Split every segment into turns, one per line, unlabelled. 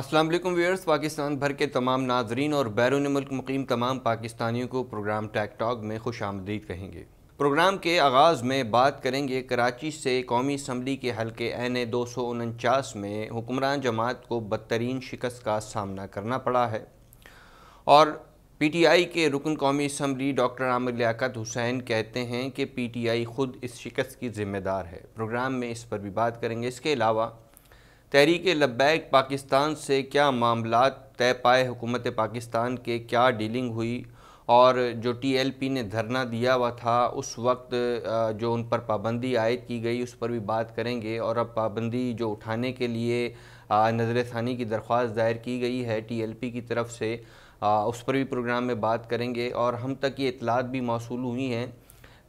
अस्सलाम वालेकुम व्यूअर्स पाकिस्तान भर के तमाम नाजरीन और बैरून मुल्क मुकीम तमाम पाकिस्तानियों को प्रोग्राम टैक टॉक में खुश आमदीद कहेंगे प्रोग्राम के आगाज़ में बात करेंगे कराची से कौमी असम्बली के हल्के एन ए दो सौ उनचास में हुक्मरान जमात को बदतरीन शिकस्त का सामना करना पड़ा है और पी टी आई के रुकन कौमी असम्बली डॉक्टर आमिर लियाकत हुसैन कहते हैं कि पी टी आई ख़ुद इस शिकस्त की ज़िम्मेदार है प्रोग्राम में इस पर भी बात करेंगे इसके अलावा तहरीक लब्बैक पाकिस्तान से क्या मामला तय पाए हुकूमत पाकिस्तान के क्या डीलिंग हुई और जो टीएलपी ने धरना दिया हुआ था उस वक्त जो उन पर पाबंदी आयद की गई उस पर भी बात करेंगे और अब पाबंदी जो उठाने के लिए नजर ثानी की दरख्वास्त दायर की गई है टीएलपी की तरफ से उस पर भी प्रोग्राम में बात करेंगे और हम तक ये इतलात भी मौसू हुई हैं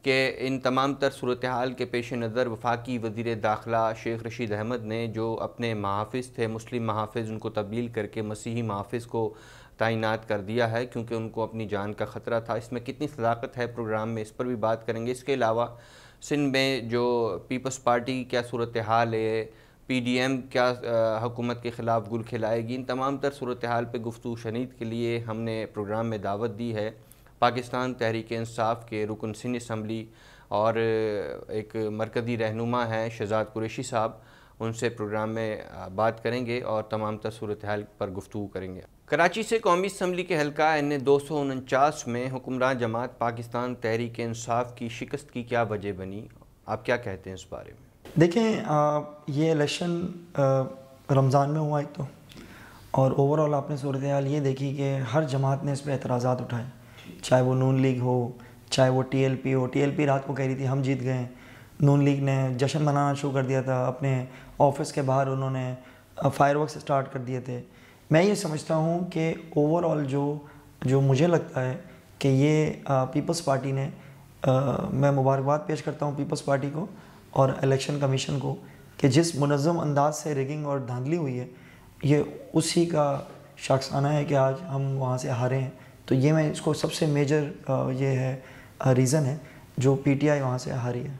कि इन तमाम तर सूरत हाल के पेश नज़र वफाकी वजीर दाखिला शेख रशीद अहमद ने जो अपने महाफ़ थे मुस्लिम महाफ़ उनको तब्दील करके मसीही महाफ़ को तैनात कर दिया है क्योंकि उनको अपनी जान का ख़तरा था इसमें कितनी सदाकत है प्रोग्राम में इस पर भी बात करेंगे इसके अलावा सिंध में जो पीपल्स पार्टी क्या सूरत हाल है पी डी एम क्या हुकूमत के ख़िलाफ़ गुल खिलाएगी इन तमाम तर सूरत हाल पर गुफ्तु शनीद के लिए हमने प्रोग्राम में दावत दी है पाकिस्तान तहरीक इंसाफ के रुकन सिंध इसम्बली और एक मरकज़ी रहनुमा हैं शहजाद कुरेशी साहब उनसे प्रोग्राम में बात करेंगे और तमाम तर सूरत हाल पर गुफ्तु करेंगे कराची से कौमी इसम्बली के हलका एन ए दो सौ उनचास में हुक्मरान जमात पाकिस्तान तहरीक इंसाफ की शिकस्त की क्या वजह बनी आप क्या कहते हैं इस बारे में
देखें ये इलेक्शन रमज़ान में हुआ एक तो और ओवरऑल आपने सूरत हाल ये देखी कि हर जमात ने इस पर एतराज़ा उठाए चाहे वो नून लीग हो चाहे वो टीएलपी हो टीएलपी रात को कह रही थी हम जीत गए नून लीग ने जश्न मनाना शुरू कर दिया था अपने ऑफिस के बाहर उन्होंने फायर स्टार्ट कर दिए थे मैं ये समझता हूँ कि ओवरऑल जो जो मुझे लगता है कि ये पीपल्स पार्टी ने आ, मैं मुबारकबाद पेश करता हूँ पीपल्स पार्टी को और इलेक्शन कमीशन को कि जिस मुनज़म अंदाज से रिगिंग और धांधली हुई है ये उसी का शख्साना है कि आज हम वहाँ से हारे हैं तो ये मैं इसको सबसे मेजर ये है रीज़न है जो पी टी आई वहाँ से हारी है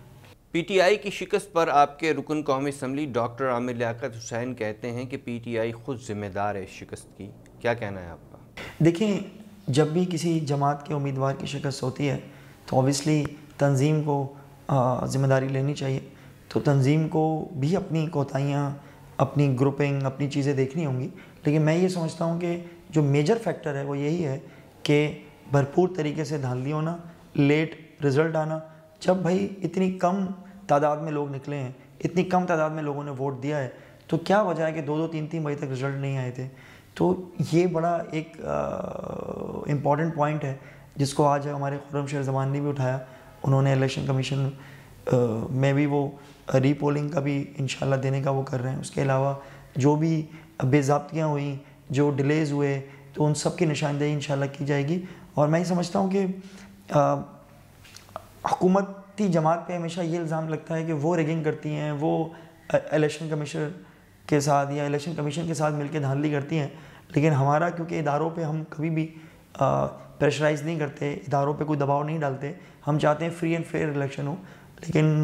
पीटीआई की शिकस्त पर आपके रुकन कौमी असम्बली डॉक्टर आमिर लियाकत हुसैन कहते हैं कि पीटीआई खुद जिम्मेदार है इस शिकस्त की क्या कहना है आपका
देखें जब भी किसी जमात के उम्मीदवार की शिकस्त होती है तो ऑबियसली तंजीम को ज़िम्मेदारी लेनी चाहिए तो तंजीम को भी अपनी कोताहियाँ अपनी ग्रुपिंग अपनी चीज़ें देखनी होंगी लेकिन मैं ये समझता हूँ कि जो मेजर फैक्टर है वो यही है के भरपूर तरीके से धांधली होना लेट रिजल्ट आना जब भाई इतनी कम तादाद में लोग निकले हैं इतनी कम तादाद में लोगों ने वोट दिया है तो क्या वजह है कि दो दो तीन तीन बजे तक रिजल्ट नहीं आए थे तो ये बड़ा एक इम्पॉर्टेंट पॉइंट है जिसको आज हमारे खुरम शेर जमान ने भी उठाया उन्होंने इलेक्शन कमीशन में भी वो रीपोलिंग का भी इन देने का वो कर रहे हैं उसके अलावा जो भी बेजाबतियाँ हुई जो डिलेज़ हुए तो उन सब की निशानदेही इन की जाएगी और मैं ये समझता हूँ कि हुकूमती जमात पे हमेशा ये इल्ज़ाम लगता है कि वो रेगिंग करती हैं वो इलेक्शन कमीशन के साथ या इलेक्शन कमीशन के साथ मिलकर धांधली करती हैं लेकिन हमारा क्योंकि इदारों पर हम कभी भी प्रेशराइज नहीं करते इदारों पर कोई दबाव नहीं डालते हम चाहते हैं फ्री एंड फेयर इलेक्शन हो लेकिन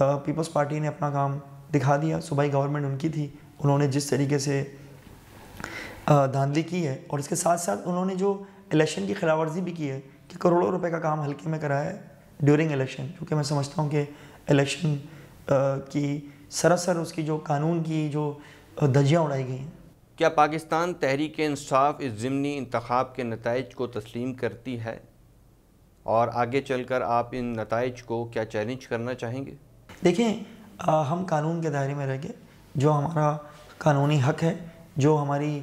पीपल्स पार्टी ने अपना काम दिखा दिया सुबह गवर्नमेंट उनकी थी उन्होंने जिस तरीके से धांधली की है और इसके साथ साथ उन्होंने जो इलेक्शन की खिलाफवर्जी भी की है कि करोड़ों रुपए का काम हल्के में कराया है ड्यूरिंग इलेक्शन क्योंकि मैं समझता हूँ कि इलेक्शन की सरासर उसकी जो कानून की जो धजियाँ उड़ाई गई हैं
क्या पाकिस्तान तहरीक इंसाफ इस ज़मनी इंतखब के नतज को तस्लीम करती है और आगे चल कर आप इन नतज को क्या चैलेंज करना चाहेंगे
देखें हम कानून के दायरे में रह गए जो हमारा कानूनी हक है जो हमारी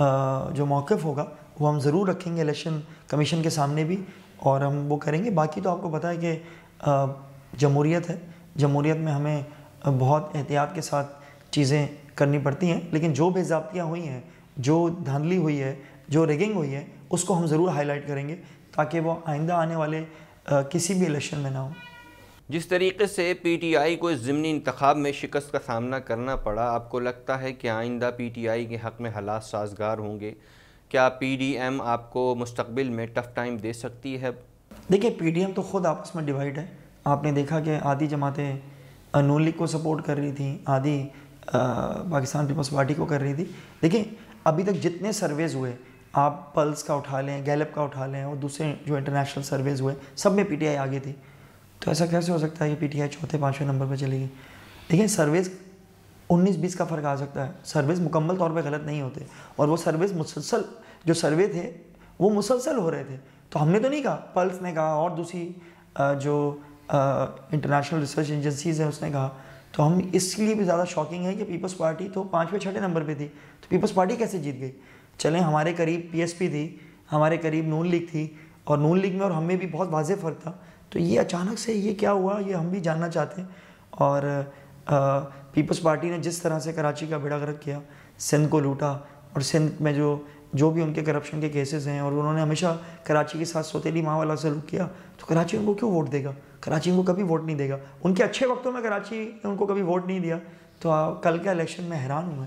जो मौक़ होगा वो हम ज़रूर रखेंगे इलेक्शन कमीशन के सामने भी और हम वो करेंगे बाकी तो आपको पता है कि जमहूरीत है जमहूरीत में हमें बहुत एहतियात के साथ चीज़ें करनी पड़ती हैं लेकिन जो बेजाबतियाँ हुई हैं जो धांधली हुई है जो रेगिंग हुई है उसको हम ज़रूर हाईलाइट करेंगे ताकि वो आइंदा आने वाले किसी भी इलेक्शन में ना हो
जिस तरीके से पी टी आई को इस ज़मनी इंतखब में शिकस्त का सामना करना पड़ा आपको लगता है कि आइंदा पी टी आई के हक़ में हालात साजगार होंगे क्या पी डी एम आपको मुस्तबिल में टफ़ टाइम दे सकती है
देखिए पी डी एम तो ख़ुद आपस में डिवाइड है आपने देखा कि आधी जमातें नून लीग को सपोर्ट कर रही थी आधी पाकिस्तान पीपल्स पार्टी को कर रही थी देखिए अभी तक जितने सर्वेज हुए आप पल्स का उठा लें गैलप का उठा लें और दूसरे जो इंटरनेशनल सर्वेज हुए सब में आई आगे थी तो ऐसा कैसे हो सकता है कि पीटीआई चौथे पाँचवें नंबर पर चलेगी देखिए सर्विस 19-20 का फ़र्क आ सकता है सर्विस मुकम्मल तौर पे गलत नहीं होते और वो सर्विस मुसलसल जो सर्वे थे वो मुसलसल हो रहे थे तो हमने तो नहीं कहा पल्स ने कहा और दूसरी जो इंटरनेशनल रिसर्च एजेंसीज़ हैं उसने कहा तो हम इसलिए भी ज़्यादा शॉकिंग है कि पीपल्स पार्टी तो पाँचवें छठे नंबर पर थी तो पीपल्स पार्टी कैसे जीत गई चलें हमारे करीब पी थी हमारे करीब नून लीग थी और नून लीग में और हमें भी बहुत वाजे फ़र्क था तो ये अचानक से ये क्या हुआ ये हम भी जानना चाहते हैं और पीपल्स पार्टी ने जिस तरह से कराची का बेड़ा गर्क किया सिंध को लूटा और सिंध में जो जो भी उनके करप्शन के केसेस हैं और उन्होंने हमेशा कराची के साथ सोतेली माँ वाला रुक किया तो कराची उनको क्यों वोट देगा कराची उनको कभी वोट नहीं देगा उनके अच्छे वक्तों में कराची ने उनको कभी वोट नहीं दिया तो कल के इलेक्शन में हैरान हुए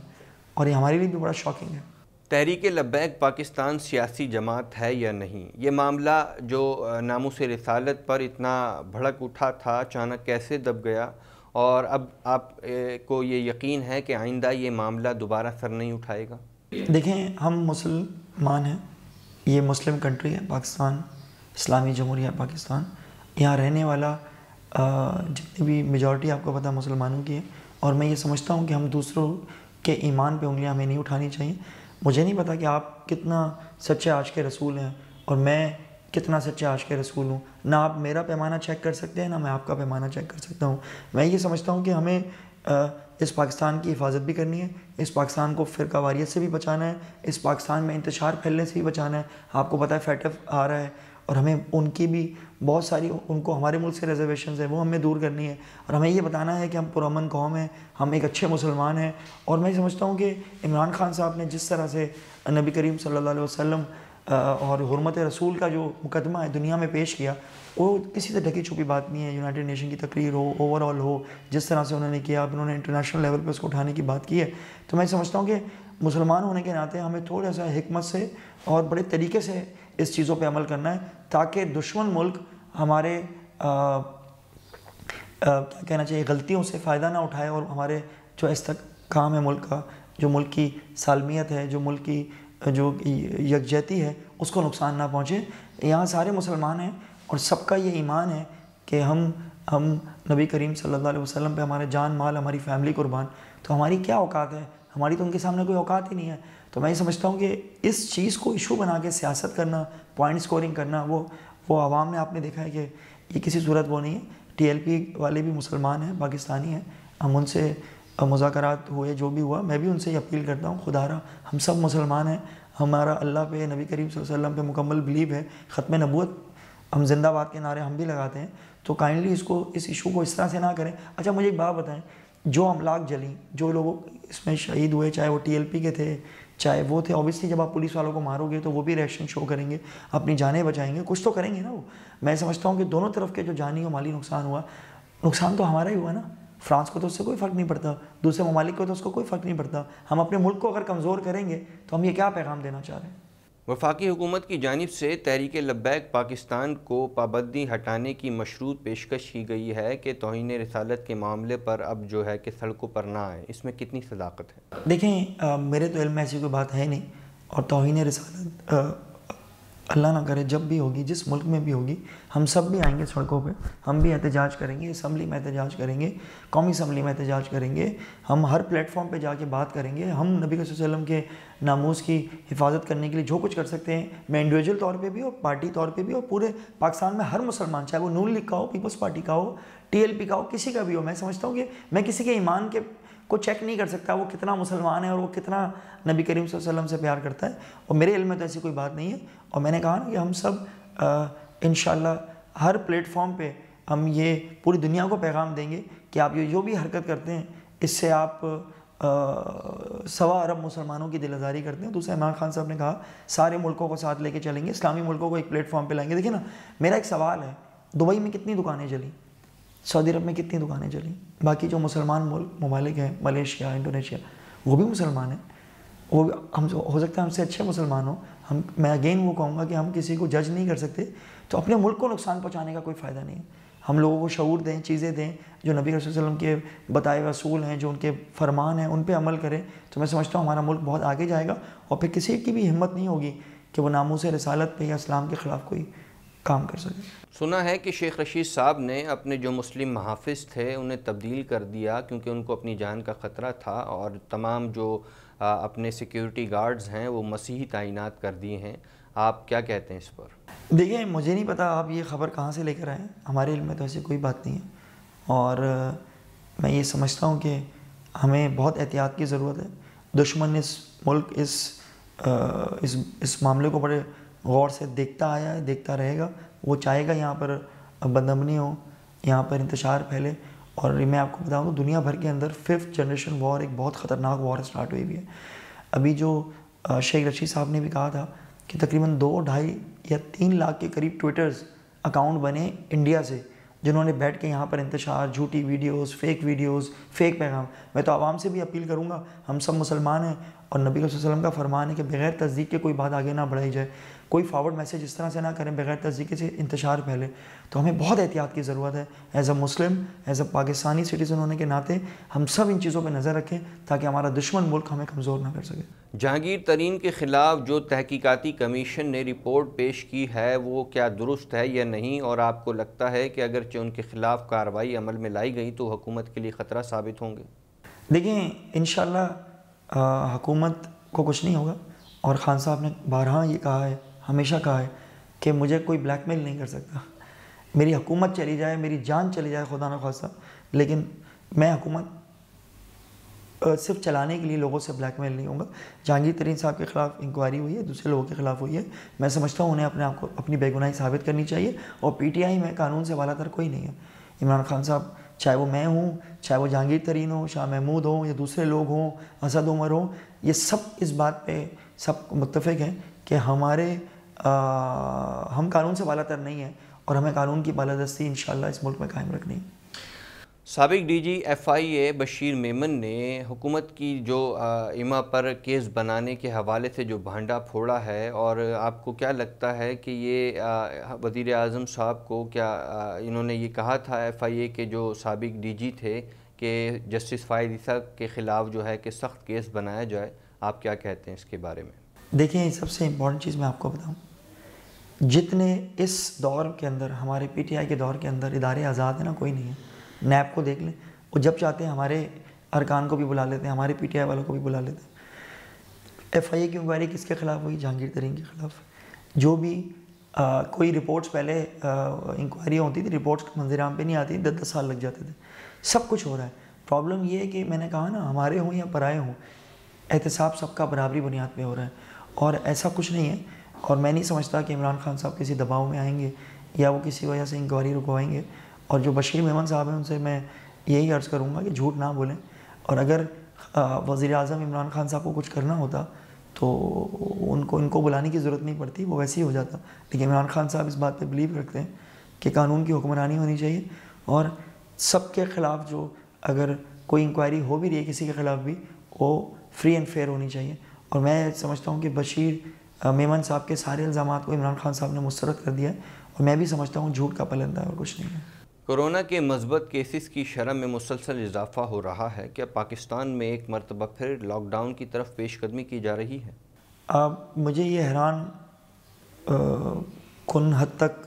और ये हमारे लिए भी बड़ा शॉकिंग है
तहरीक लबैक पाकिस्तान सियासी जमात है या नहीं ये मामला जो नामों से रसालत पर इतना भड़क उठा था अचानक कैसे दब गया और अब आप को ये यकीन है कि आइंदा ये मामला दोबारा सर नहीं उठाएगा
देखें हम मुसलमान हैं ये मुस्लिम कंट्री है पाकिस्तान इस्लामी जमहूरिया पाकिस्तान यहाँ रहने वाला जितनी भी मेजॉरिटी आपको पता मुसलमानों की है और मैं ये समझता हूँ कि हम दूसरों के ईमान पे उंगलियाँ हमें नहीं उठानी चाहिए मुझे नहीं पता कि आप कितना सच्चे आज के रसूल हैं और मैं कितना सच्चे आज के रसूल हूँ ना आप मेरा पैमाना चेक कर सकते हैं ना मैं आपका पैमाना चेक कर सकता हूँ मैं ये समझता हूँ कि हमें इस पाकिस्तान की हिफाजत भी करनी है इस पाकिस्तान को फ़िरका वारियत से भी बचाना है इस पाकिस्तान में इंतजार फैलने से भी बचाना है आपको पता है फैटफ आ रहा है और हमें उनकी भी बहुत सारी उनको हमारे मुल्क से रिजर्वेशन है वो हमें दूर करनी है और हमें ये बताना है कि हम पुरमन कौम हैं हम एक अच्छे मुसलमान हैं और मैं समझता हूँ कि इमरान खान साहब ने जिस तरह से नबी करीम सल्ला वसम और हरमत रसूल का जो मुकदमा है दुनिया में पेश किया वो किसी से ढकी छुपी बात नहीं है यूनाइटेड नेशन की तकरीर हो ओवरऑल हो जिस तरह से उन्होंने किया उन्होंने इंटरनेशनल लेवल पर उसको उठाने की बात की है तो मैं समझता हूँ कि मुसलमान होने के नाते हमें थोड़ा सा हमत से और बड़े तरीके से इस चीज़ों पे अमल करना है ताकि दुश्मन मुल्क हमारे आ, आ, क्या कहना चाहिए गलतियों से फ़ायदा ना उठाए और हमारे जो तक काम है मुल्क का जो मुल्क की सालमियत है जो मुल्क की जो यकजहती है उसको नुकसान ना पहुँचे यहाँ सारे मुसलमान हैं और सबका ये ईमान है कि हम हम नबी करीम सल्लल्लाहु अलैहि वसल्लम पे हमारे जान माल हमारी फ़ैमिली कुर्बान तो हमारी क्या औकात है हमारी तो उनके सामने कोई औकात ही नहीं है तो मैं ये समझता हूँ कि इस चीज़ को इशू बना के सियासत करना पॉइंट स्कोरिंग करना वो वो आवाम में आपने देखा है कि ये किसी सूरत वो नहीं है टीएलपी वाले भी मुसलमान हैं पाकिस्तानी हैं हम उनसे मुजाकरात हुए जो भी हुआ मैं भी उनसे अपील करता हूँ रहा हम सब मुसलमान हैं हमारा अल्लाह पे नबी करीम वसल्लम पे मुकम्मल बिलीव है ख़त्म नबूत हम जिंदाबाद के नारे हम भी लगाते हैं तो काइंडली इसको इस इशू को इस तरह से ना करें अच्छा मुझे एक बात बताएं जो अमलाक जली जो लोग इसमें शहीद हुए चाहे वो पी के थे चाहे वो थे ऑब्वियसली जब आप पुलिस वालों को मारोगे तो वो भी रिएक्शन शो करेंगे अपनी जानें बचाएंगे कुछ तो करेंगे ना वो मैं समझता हूँ कि दोनों तरफ के जो जानी और माली नुकसान हुआ नुकसान तो हमारा ही हुआ ना फ्रांस को तो उससे कोई फ़र्क नहीं पड़ता दूसरे ममालिक को तो उसको कोई फ़र्क नहीं पड़ता हम अपने मुल्क को अगर कमज़ोर करेंगे तो हम ये क्या पैगाम देना चाह रहे
हैं वफाकी हुकूमत की जानब से तहरीक लब्बैक पाकिस्तान को पाबंदी हटाने की मशरूत पेशकश की गई है कि तोहन रसालत के मामले पर अब जो है कि सड़कों पर ना आए इसमें कितनी सदाकत
है देखें आ, मेरे तो इल्म ऐसी कोई बात है नहीं और तोहन रसालत अल्लाह ना करे जब भी होगी जिस मुल्क में भी होगी हम सब भी आएंगे सड़कों पे हम भी एहतजाज करेंगे असम्बली में एहतजाज करेंगे कौमी असम्बली में एहतजाज करेंगे हम हर प्लेटफॉर्म पे जाके बात करेंगे हम नबी वसल्लम के नामोज़ की हिफाजत करने के लिए जो कुछ कर सकते हैं मैं इंडिविजुअल तौर पर भी और पार्टी तौर पर भी और पूरे पाकिस्तान में हर मुसलमान चाहे वो नून लीग का हो पीपल्स पार्टी का हो टी का हो किसी का भी हो मैं समझता हूँ कि मैं किसी के ईमान के को चेक नहीं कर सकता वो कितना मुसलमान है और वो कितना नबी करीम वसल्लम से प्यार करता है और मेरे इल्म में तो ऐसी कोई बात नहीं है और मैंने कहा ना कि हम सब इन हर प्लेटफॉर्म पे हम ये पूरी दुनिया को पैगाम देंगे कि आप ये जो भी हरकत करते हैं इससे आप आ, सवा अरब मुसलमानों की दिलदारी करते हैं दूसरे तो इमरान खान साहब ने कहा सारे मुल्कों को साथ लेके चलेंगे इस्लामी मुल्कों को एक प्लेटफॉर्म पे लाएंगे देखिए ना मेरा एक सवाल है दुबई में कितनी दुकानें चली सऊदी अरब में कितनी दुकानें चली बाकी जो मुसलमान ममालिक हैं मलेशिया इंडोनेशिया वो भी मुसलमान हैं वो हम हो सकता है हमसे अच्छे मुसलमान हो हम मैं अगेन वो कहूँगा कि हम किसी को जज नहीं कर सकते तो अपने मुल्क को नुकसान पहुँचाने का कोई फ़ायदा नहीं है हम लोगों को शूर दें चीज़ें दें जो नबी वसल्लम के बताए हुए असूल हैं जो उनके फरमान हैं उन पर अमल करें तो मैं समझता हूँ हमारा मुल्क बहुत आगे जाएगा और फिर किसी की भी हिम्मत नहीं होगी कि वो नामों से रसालत पर या इस्लाम के ख़िलाफ़ कोई काम कर सकें
सुना है कि शेख रशीद साहब ने अपने जो मुस्लिम महाफिज थे उन्हें तब्दील कर दिया क्योंकि उनको अपनी जान का ख़तरा था और तमाम जो अपने सिक्योरिटी गार्ड्स हैं वो मसीह तैनात कर दिए हैं आप क्या कहते हैं इस पर
देखिए मुझे नहीं पता आप ये खबर कहाँ से लेकर आए हमारे इल में तो ऐसी कोई बात नहीं है और मैं ये समझता हूँ कि हमें बहुत एहतियात की ज़रूरत है दुश्मन इस मुल्क इस इस इस मामले को बड़े गौर से देखता आया है देखता रहेगा वो चाहेगा यहाँ पर बदमनी हो यहाँ पर इंतजार फैले और मैं आपको बताऊँ तो दुनिया भर के अंदर फिफ्थ जनरेशन वॉर एक बहुत ख़तरनाक वॉर स्टार्ट हुई हुई है अभी जो शेख रशीद साहब ने भी कहा था कि तकरीबन दो ढाई या तीन लाख के करीब ट्विटर्स अकाउंट बने इंडिया से जिन्होंने बैठ के यहाँ पर इंतजार झूठी वीडियोस फेक वीडियोस फेक पैगाम मैं तो आवाम से भी अपील करूँगा हम सब मुसलमान हैं और नबी वसल्लम का फरमान है कि बगैर तस्दीक के कोई बात आगे ना बढ़ाई जाए कोई फॉरवर्ड मैसेज इस तरह से ना करें बगैर तस्दीक से इंतजार फैले तो हमें बहुत एहतियात की ज़रूरत है as a Muslim as a Pakistani citizen होने के नाते हम सब इन चीज़ों पर नज़र रखें ताकि हमारा दुश्मन मुल्क हमें कमज़ोर ना कर सके
जहांगीर तरीन के ख़िलाफ़ जो तहकीकती कमीशन ने रिपोर्ट पेश की है वो क्या दुरुस्त है या नहीं और आपको लगता है कि अगर अगरचे उनके ख़िलाफ़ कार्रवाई अमल में लाई गई तो हुकूमत के लिए ख़तरा साबित होंगे
देखें इन शकूमत को कुछ नहीं होगा और ख़ान साहब ने बारहा ये कहा है हमेशा कहा है कि मुझे कोई ब्लैकमेल नहीं कर सकता मेरी हुकूमत चली जाए मेरी जान चली जाए खुदा न खासा लेकिन मैं हुकूमत सिर्फ चलाने के लिए लोगों से ब्लैकमेल नहीं होगा जहांगीर तरीन साहब के खिलाफ इंक्वायरी हुई है दूसरे लोगों के खिलाफ हुई है मैं समझता हूँ उन्हें अपने आप को अपनी बेगुनाही साबित करनी चाहिए और पीटीआई में कानून से वाला तर कोई नहीं है इमरान खान साहब चाहे वो मैं हूँ चाहे वो जहांगीर तरीन हो शाह महमूद हो या दूसरे लोग हों असद उमर हों ये सब इस बात पर सब मुतफ़ हैं कि हमारे आ, हम कानून से बालातर नहीं हैं और हमें कानून की बालादस्ती इन इस मुल्क में कायम रखनी
सबक D G F I A Bashir Memon ने हुकूमत की जो इमा पर केस बनाने के हवाले से जो भांडा फोड़ा है और आपको क्या लगता है कि ये वज़ी अजम साहब को क्या आ, इन्होंने ये कहा था एफ आई ए के जो सबक डी जी थे कि जस्टिस फ़ायद के ख़िलाफ़ जो है कि सख्त केस बनाया जाए आप क्या कहते हैं इसके बारे में
देखिए सबसे इम्पोर्टेंट चीज़ मैं आपको बताऊँ जितने इस दौर के अंदर हमारे पीटीआई के दौर के अंदर इदारे आज़ाद हैं ना कोई नहीं है नैप को देख लें और जब चाहते हैं हमारे अरकान को भी बुला लेते हैं हमारे पीटीआई वालों को भी बुला लेते हैं एफ आई ए की इंक्वायरी किसके ख़िलाफ़ हुई जहांगीर तरीन के ख़िलाफ़ जो भी आ, कोई रिपोर्ट्स पहले इंक्वायरियाँ होती थी रिपोर्ट्स मंजिराम पे नहीं आती दस दस साल लग जाते थे सब कुछ हो रहा है प्रॉब्लम ये है कि मैंने कहा ना हमारे हों या पराए हों एहतसाब सबका बराबरी बुनियाद पर हो रहा है और ऐसा कुछ नहीं है और मैं नहीं समझता कि इमरान खान साहब किसी दबाव में आएंगे या वो किसी वजह से इंक्वायरी रुकवाएंगे और जो बशीर मेहमान साहब हैं उनसे मैं यही अर्ज़ करूँगा कि झूठ ना बोलें और अगर वज़ी अजम इमरान खान साहब को कुछ करना होता तो उनको इनको बुलाने की ज़रूरत नहीं पड़ती वो वैसे ही हो जाता लेकिन इमरान खान साहब इस बात पर बिलीव रखते हैं कि कानून की हुक्मरानी होनी चाहिए और सब के ख़िलाफ़ जो अगर कोई इंक्वायरी हो भी रही है किसी के ख़िलाफ़ भी वो फ्री एंड फेयर होनी चाहिए और मैं समझता हूँ कि बशीर मेमन साहब के सारे इल्ज़ाम को इमरान खान साहब ने मुस्रद कर दिया है और मैं भी समझता हूँ झूठ का पलंदा है और कुछ
नहीं है कोरोना के मस्बत केसेस की शरह में मुसलसल इजाफा हो रहा है क्या पाकिस्तान में एक मरतबा फिर लॉकडाउन की तरफ पेशकदमी की जा रही है
आ, मुझे ये हैरान कन हद तक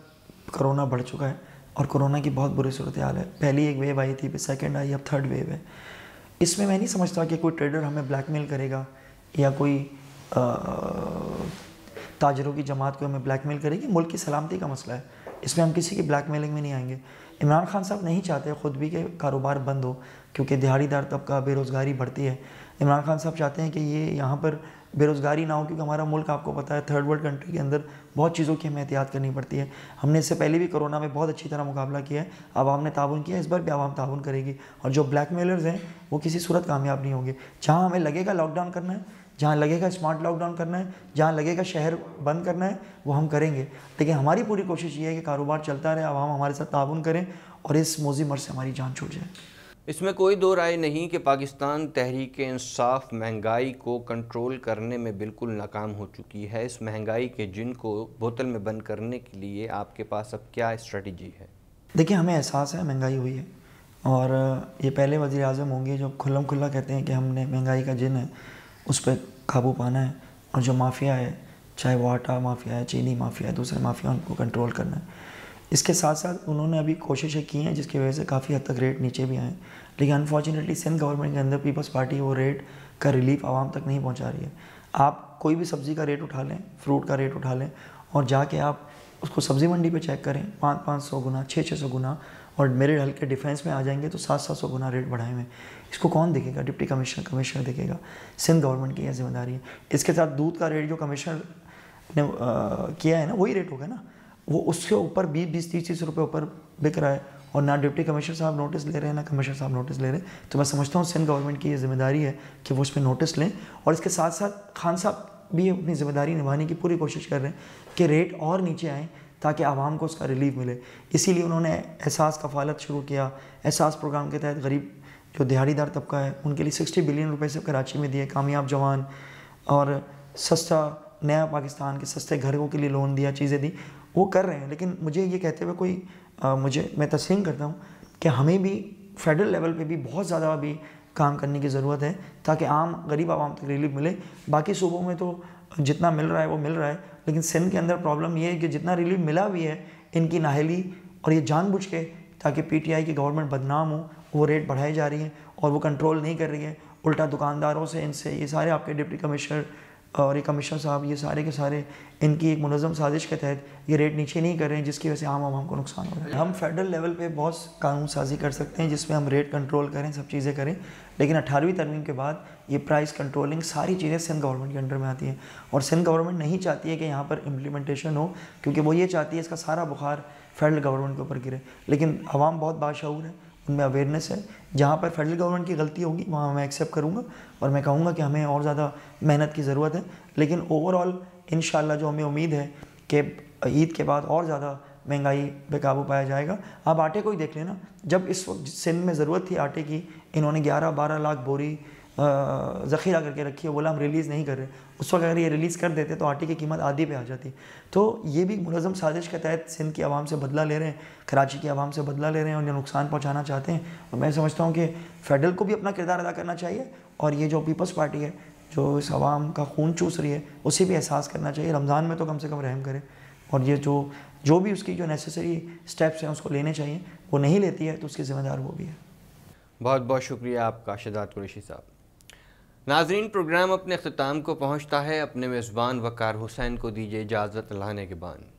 कोरोना बढ़ चुका है और कोरोना की बहुत बुरी सूरत हाल है पहली एक वेव आई थी फिर सेकेंड आई अब थर्ड वेव है इसमें मैं नहीं समझता कि कोई ट्रेडर हमें ब्लैकमेल करेगा या कोई ताजरों की जमात को हमें ब्लैकमेल करेगी मुल्क की सलामती का मसला है इसमें हम किसी की ब्लैकमेलिंग में नहीं आएंगे इमरान खान साहब नहीं चाहते ख़ुद भी के कारोबार बंद हो क्योंकि दिहाड़ीदार तबका बेरोज़गारी बढ़ती है इमरान खान साहब चाहते हैं कि ये यहाँ पर बेरोज़गारी ना हो क्योंकि हमारा मुल्क आपको पता है थर्ड वर्ल्ड कंट्री के अंदर बहुत चीज़ों की हमें एहतियात करनी पड़ती है हमने इससे पहले भी कोरोना में बहुत अच्छी तरह मुकाबला किया है आवाम ने ताउन किया इस बार भी आवाम ताउन करेगी और जो ब्लैक मेलर्स हैं वो किसी सूरत कामयाब नहीं होंगे जहाँ हमें लगेगा लॉकडाउन करना है जहाँ लगेगा स्मार्ट लॉकडाउन करना है जहाँ लगेगा शहर बंद करना है वो हम करेंगे लेकिन हमारी पूरी कोशिश ये है कि कारोबार चलता रहे आवाम हमारे साथ ताउन करें और इस मोजी मर से हमारी जान छूट जाए
इसमें कोई दो राय नहीं कि पाकिस्तान तहरीक इंसाफ महंगाई को कंट्रोल करने में बिल्कुल नाकाम हो चुकी है इस महंगाई के जिन को बोतल में बंद करने के लिए आपके पास अब क्या स्ट्रेटजी है
देखिए हमें एहसास है महंगाई हुई है और ये पहले वजी अजम होंगे जो खुल्म खुला कहते हैं कि हमने महंगाई का जिन है उस पर काबू पाना है और जो माफिया है चाहे वो आटा माफिया है चीनी माफिया है दूसरे माफिया उनको कंट्रोल करना है इसके साथ साथ उन्होंने अभी कोशिशें की हैं जिसकी वजह से काफ़ी हद तक रेट नीचे भी आए लेकिन अनफॉर्चुनेटली सिंध गवर्नमेंट के अंदर पीपल्स पार्टी वो रेट का रिलीफ आवाम तक नहीं पहुंचा रही है आप कोई भी सब्ज़ी का रेट उठा लें फ्रूट का रेट उठा लें और जाके आप उसको सब्ज़ी मंडी पे चेक करें पाँच पाँच सौ गुना छः छः सौ गुना और मेरे हल्के डिफेंस में आ जाएंगे तो सात सात सौ गुना रेट बढ़ाए हुए इसको कौन देखेगा डिप्टी कमिश्नर कमिश्नर देखेगा सिंध गवर्नमेंट की यह जिम्मेदारी है इसके साथ दूध का रेट जो कमिश्नर ने आ, किया है ना वही रेट होगा ना वो उसके ऊपर बीस बीस तीस तीस रुपये ऊपर बिक रहा है और ना डिप्टी कमिश्नर साहब नोटिस ले रहे हैं ना कमिश्नर साहब नोटिस ले रहे हैं तो मैं समझता हूँ सिंध गवर्नमेंट की ये जिम्मेदारी है कि वो उस पर नोटिस लें और इसके साथ साथ खान साहब भी अपनी जिम्मेदारी निभाने की पूरी कोशिश कर रहे हैं कि रेट और नीचे आएँ ताकि आवाम को उसका रिलीफ मिले इसीलिए उन्होंने एहसास कफालत शुरू किया एहसास प्रोग्राम के तहत गरीब जो दिहाड़ीदार तबका है उनके लिए सिक्सटी बिलियन रुपए से कराची में दिए कामयाब जवान और सस्ता नया पाकिस्तान के सस्ते घरों के लिए लोन दिया चीज़ें दी वो कर रहे हैं लेकिन मुझे ये कहते हुए कोई आ, मुझे मैं तस्म करता हूँ कि हमें भी फेडरल लेवल पे भी बहुत ज़्यादा अभी काम करने की ज़रूरत है ताकि आम गरीब आवाम तक रिलीफ मिले बाकी सूबों में तो जितना मिल रहा है वो मिल रहा है लेकिन सिंध के अंदर प्रॉब्लम ये है कि जितना रिलीफ मिला भी है इनकी नाहली और ये जानबूझ के ताकि पीटीआई की गवर्नमेंट बदनाम हो वो रेट बढ़ाई जा रही है और वो कंट्रोल नहीं कर रही है उल्टा दुकानदारों से इनसे ये सारे आपके डिप्टी कमिश्नर और ये कमिश्नर साहब ये सारे के सारे इनकी एक मनज़म साजिश के तहत ये रेट नीचे नहीं कर रहे हैं जिसकी वजह से आम आवाम को नुकसान हो रहा है हम फेडरल लेवल पे बहुत कानून साजी कर सकते हैं जिसमें हम रेट कंट्रोल करें सब चीज़ें करें लेकिन अठारहवीं तरमीम के बाद ये प्राइस कंट्रोलिंग सारी चीज़ें सिंध गवर्नमेंट के अंडर में आती हैं और सिंध गवर्नमेंट नहीं चाहती है कि यहाँ पर इम्प्लीमेंटेशन हो क्योंकि वो ये चाहती है इसका सारा बुखार फेडरल गवर्नमेंट के ऊपर गिरे लेकिन आवाम बहुत बाशूर है उनमें अवेयरनेस है जहाँ पर फेडरल गवर्नमेंट की गलती होगी वहाँ मैं एक्सेप्ट करूँगा और मैं कहूँगा कि हमें और ज़्यादा मेहनत की ज़रूरत है लेकिन ओवरऑल इन जो हमें उम्मीद है कि ईद के बाद और ज़्यादा महंगाई पे काबू पाया जाएगा आप आटे को ही देख लेना जब इस वक्त सिंध में ज़रूरत थी आटे की इन्होंने 11-12 लाख बोरी ज़ख़ीरा करके रखी है बोला हम रिलीज़ नहीं कर रहे उस वक्त अगर ये रिलीज़ कर देते तो आटे की कीमत आधी पे आ जाती तो ये भी मुनम साजिश के तहत सिंध की आवाम से बदला ले रहे हैं कराची की आवाम से बदला ले रहे हैं उन्हें नुकसान पहुँचाना चाहते हैं और मैं समझता हूँ कि फेडरल को भी अपना किरदार अदा करना चाहिए और ये जो पीपल्स पार्टी है जो इस आवाम का खून चूस रही है उसे भी एहसास करना चाहिए रमज़ान में तो कम से कम रहम करें और ये जो जो भी उसकी जो नेसेसरी स्टेप्स हैं उसको लेने चाहिए वो नहीं लेती है तो उसकी ज़िम्मेदार वो भी है
बहुत बहुत शुक्रिया आपका शिदात कुरेशी साहब नाजरीन प्रोग्राम अपने अख्ताम को पहुँचता है अपने मेज़बान वक़ार हुसैन को दीजिए इजाज़त लाने के बाद